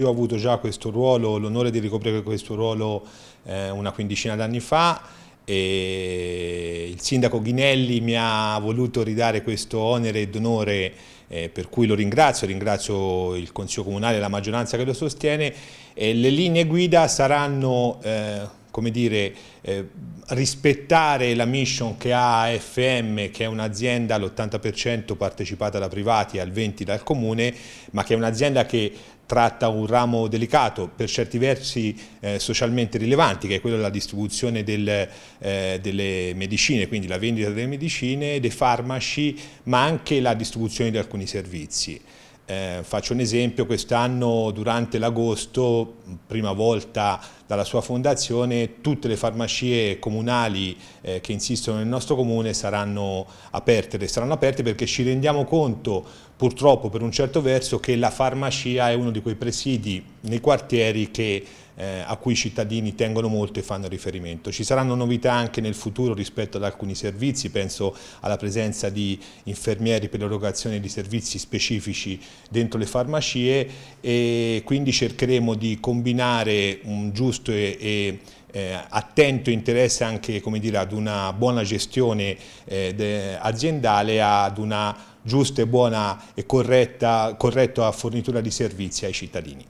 Io ho avuto già questo ruolo, l'onore di ricoprire questo ruolo eh, una quindicina d'anni fa e il sindaco Ghinelli mi ha voluto ridare questo onere ed onore eh, per cui lo ringrazio, ringrazio il Consiglio Comunale e la maggioranza che lo sostiene e le linee guida saranno eh, come dire, eh, rispettare la mission che ha FM, che è un'azienda all'80% partecipata da privati e al 20% dal comune, ma che è un'azienda che tratta un ramo delicato, per certi versi eh, socialmente rilevante, che è quello della distribuzione del, eh, delle medicine, quindi la vendita delle medicine, dei farmaci, ma anche la distribuzione di alcuni servizi. Eh, faccio un esempio, quest'anno durante l'agosto, prima volta dalla sua fondazione, tutte le farmacie comunali eh, che insistono nel nostro comune saranno aperte, resteranno aperte perché ci rendiamo conto, purtroppo per un certo verso, che la farmacia è uno di quei presidi nei quartieri che eh, a cui i cittadini tengono molto e fanno riferimento. Ci saranno novità anche nel futuro rispetto ad alcuni servizi, penso alla presenza di infermieri per l'erogazione di servizi specifici dentro le farmacie e quindi cercheremo di combinare un giusto e, e eh, attento interesse anche dire, ad una buona gestione eh, de, aziendale, ad una giusta e buona e corretta, corretta fornitura di servizi ai cittadini.